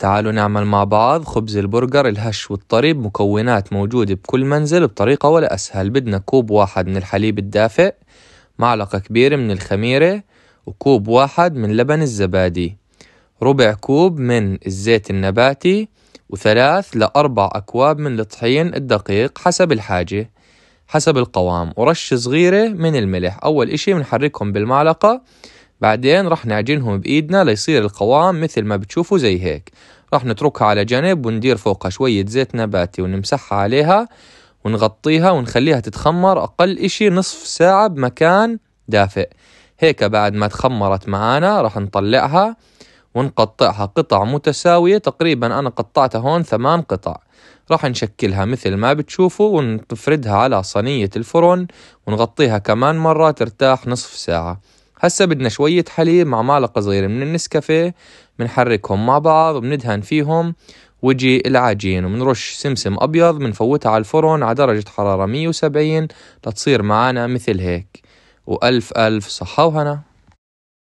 تعالوا نعمل مع بعض خبز البرجر الهش والطري بمكونات موجودة بكل منزل بطريقة ولا أسهل بدنا كوب واحد من الحليب الدافئ معلقة كبيرة من الخميرة وكوب واحد من لبن الزبادي ربع كوب من الزيت النباتي وثلاث لأربع أكواب من الطحين الدقيق حسب الحاجة حسب القوام ورش صغيرة من الملح أول إشي بنحركهم بالمعلقة بعدين راح نعجنهم بإيدنا ليصير القوام مثل ما بتشوفوا زي هيك راح نتركها على جنب وندير فوقها شوية زيت نباتي ونمسحها عليها ونغطيها ونخليها تتخمر أقل إشي نصف ساعة بمكان دافئ هيك بعد ما تخمرت معانا راح نطلعها ونقطعها قطع متساوية تقريبا أنا قطعتها هون ثمان قطع راح نشكلها مثل ما بتشوفوا ونفردها على صينية الفرن ونغطيها كمان مرة ترتاح نصف ساعة هسا بدنا شوية حليب مع معلقة صغيرة من النسكافيه بنحركهم مع بعض وبندهن فيهم وجي العجين وبنرش سمسم أبيض بنفوتها على الفرن على درجة حرارة 170 لتصير معانا مثل هيك وألف ألف صحة وهنا